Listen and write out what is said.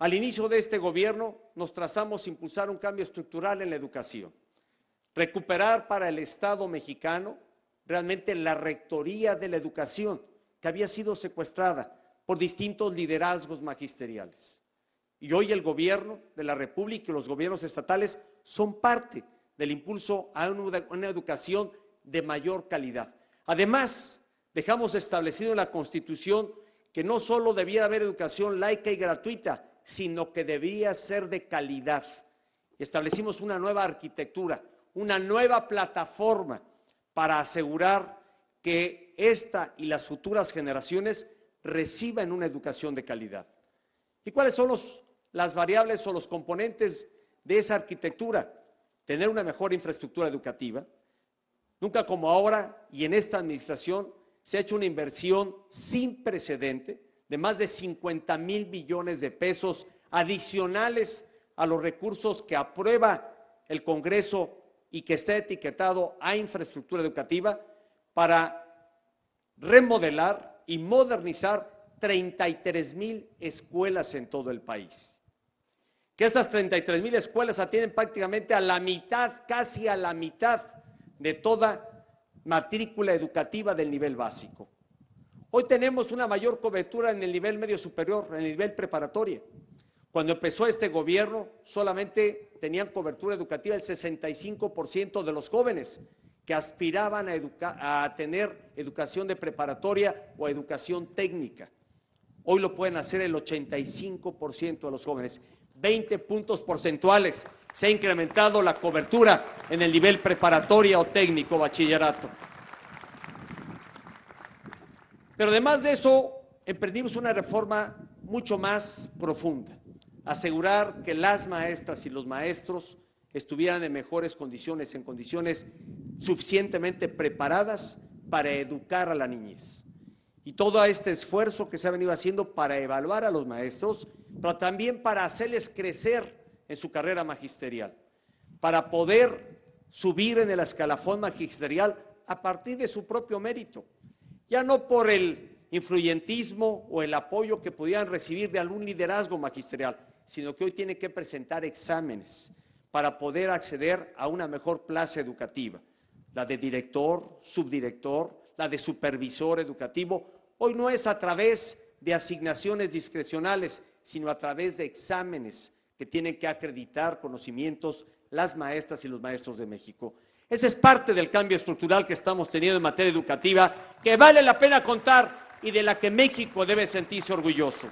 Al inicio de este gobierno nos trazamos impulsar un cambio estructural en la educación, recuperar para el Estado mexicano realmente la rectoría de la educación que había sido secuestrada por distintos liderazgos magisteriales. Y hoy el gobierno de la República y los gobiernos estatales son parte del impulso a una educación de mayor calidad. Además, dejamos establecido en la Constitución que no solo debía haber educación laica y gratuita, sino que debería ser de calidad. Establecimos una nueva arquitectura, una nueva plataforma para asegurar que esta y las futuras generaciones reciban una educación de calidad. ¿Y cuáles son las variables o los componentes de esa arquitectura? Tener una mejor infraestructura educativa. Nunca como ahora y en esta administración se ha hecho una inversión sin precedente de más de 50 mil millones de pesos adicionales a los recursos que aprueba el Congreso y que está etiquetado a infraestructura educativa para remodelar y modernizar 33 mil escuelas en todo el país. Que esas 33 mil escuelas atienden prácticamente a la mitad, casi a la mitad de toda matrícula educativa del nivel básico. Hoy tenemos una mayor cobertura en el nivel medio superior, en el nivel preparatoria. Cuando empezó este gobierno, solamente tenían cobertura educativa el 65% de los jóvenes que aspiraban a, a tener educación de preparatoria o educación técnica. Hoy lo pueden hacer el 85% de los jóvenes. 20 puntos porcentuales se ha incrementado la cobertura en el nivel preparatoria o técnico bachillerato. Pero además de eso, emprendimos una reforma mucho más profunda, asegurar que las maestras y los maestros estuvieran en mejores condiciones, en condiciones suficientemente preparadas para educar a la niñez. Y todo este esfuerzo que se ha venido haciendo para evaluar a los maestros, pero también para hacerles crecer en su carrera magisterial, para poder subir en el escalafón magisterial a partir de su propio mérito ya no por el influyentismo o el apoyo que pudieran recibir de algún liderazgo magisterial, sino que hoy tiene que presentar exámenes para poder acceder a una mejor plaza educativa, la de director, subdirector, la de supervisor educativo. Hoy no es a través de asignaciones discrecionales, sino a través de exámenes que tienen que acreditar conocimientos las maestras y los maestros de México. Ese es parte del cambio estructural que estamos teniendo en materia educativa, que vale la pena contar y de la que México debe sentirse orgulloso.